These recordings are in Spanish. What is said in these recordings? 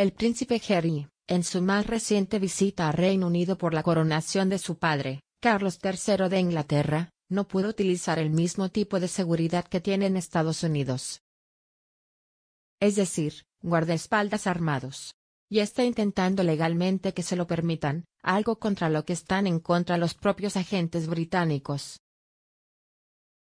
El príncipe Harry, en su más reciente visita a Reino Unido por la coronación de su padre, Carlos III de Inglaterra, no pudo utilizar el mismo tipo de seguridad que tiene en Estados Unidos. Es decir, guardaespaldas armados. Y está intentando legalmente que se lo permitan, algo contra lo que están en contra los propios agentes británicos.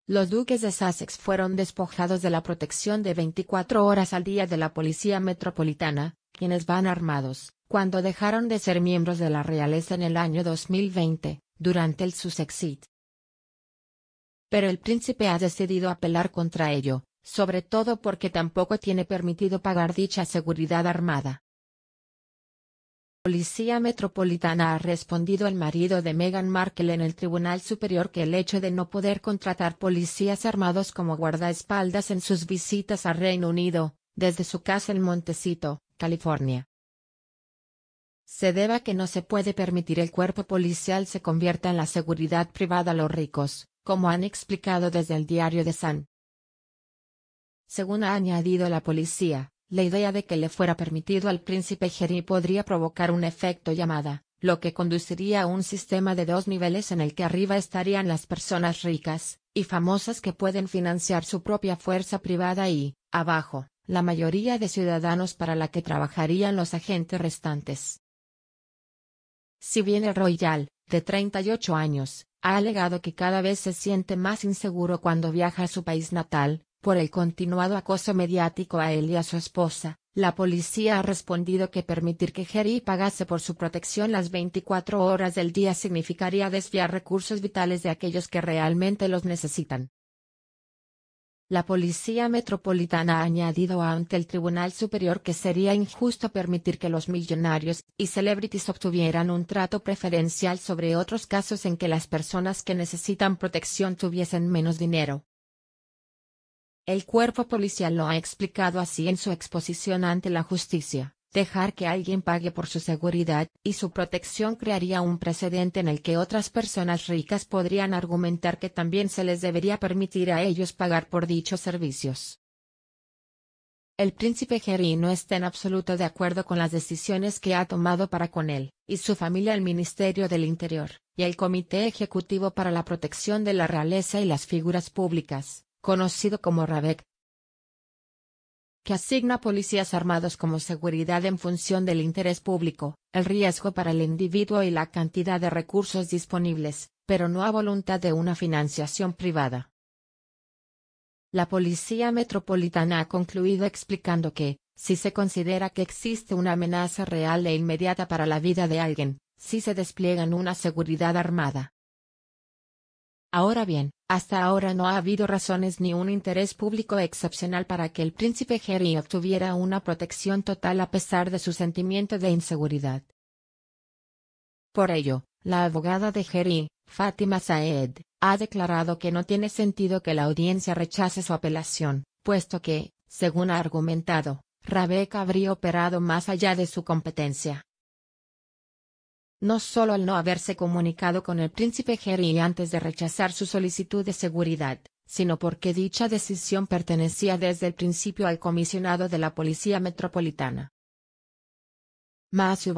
Los duques de Sussex fueron despojados de la protección de 24 horas al día de la Policía Metropolitana, quienes van armados, cuando dejaron de ser miembros de la realeza en el año 2020, durante el Sussexit. Pero el príncipe ha decidido apelar contra ello, sobre todo porque tampoco tiene permitido pagar dicha seguridad armada. Policía Metropolitana ha respondido al marido de Meghan Markle en el Tribunal Superior que el hecho de no poder contratar policías armados como guardaespaldas en sus visitas al Reino Unido, desde su casa en Montecito, California. Se deba que no se puede permitir el cuerpo policial se convierta en la seguridad privada a los ricos, como han explicado desde el diario de San. Según ha añadido la policía, la idea de que le fuera permitido al príncipe Jerry podría provocar un efecto llamada, lo que conduciría a un sistema de dos niveles en el que arriba estarían las personas ricas y famosas que pueden financiar su propia fuerza privada y, abajo, la mayoría de ciudadanos para la que trabajarían los agentes restantes. Si bien el Royal, de 38 años, ha alegado que cada vez se siente más inseguro cuando viaja a su país natal, por el continuado acoso mediático a él y a su esposa, la policía ha respondido que permitir que Jerry pagase por su protección las 24 horas del día significaría desviar recursos vitales de aquellos que realmente los necesitan. La Policía Metropolitana ha añadido ante el Tribunal Superior que sería injusto permitir que los millonarios y celebrities obtuvieran un trato preferencial sobre otros casos en que las personas que necesitan protección tuviesen menos dinero. El cuerpo policial lo ha explicado así en su exposición ante la justicia. Dejar que alguien pague por su seguridad y su protección crearía un precedente en el que otras personas ricas podrían argumentar que también se les debería permitir a ellos pagar por dichos servicios. El príncipe Jerry no está en absoluto de acuerdo con las decisiones que ha tomado para con él y su familia el Ministerio del Interior y el Comité Ejecutivo para la Protección de la Realeza y las Figuras Públicas, conocido como Rabek que asigna policías armados como seguridad en función del interés público, el riesgo para el individuo y la cantidad de recursos disponibles, pero no a voluntad de una financiación privada. La Policía Metropolitana ha concluido explicando que, si se considera que existe una amenaza real e inmediata para la vida de alguien, si se despliegan una seguridad armada. Ahora bien, hasta ahora no ha habido razones ni un interés público excepcional para que el príncipe Harry obtuviera una protección total a pesar de su sentimiento de inseguridad. Por ello, la abogada de Harry, Fátima Saed, ha declarado que no tiene sentido que la audiencia rechace su apelación, puesto que, según ha argumentado, Rabeca habría operado más allá de su competencia. No solo al no haberse comunicado con el príncipe Harry antes de rechazar su solicitud de seguridad, sino porque dicha decisión pertenecía desde el principio al comisionado de la Policía Metropolitana. Matthew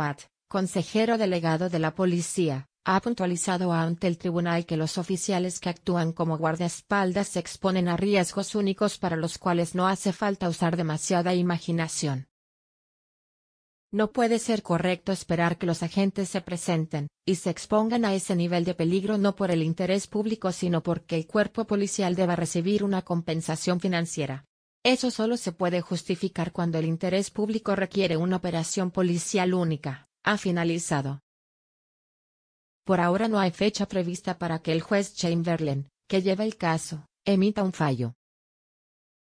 consejero delegado de la Policía, ha puntualizado ante el tribunal que los oficiales que actúan como guardaespaldas se exponen a riesgos únicos para los cuales no hace falta usar demasiada imaginación. No puede ser correcto esperar que los agentes se presenten y se expongan a ese nivel de peligro no por el interés público sino porque el cuerpo policial deba recibir una compensación financiera. Eso solo se puede justificar cuando el interés público requiere una operación policial única, ha finalizado. Por ahora no hay fecha prevista para que el juez Chamberlain, que lleva el caso, emita un fallo.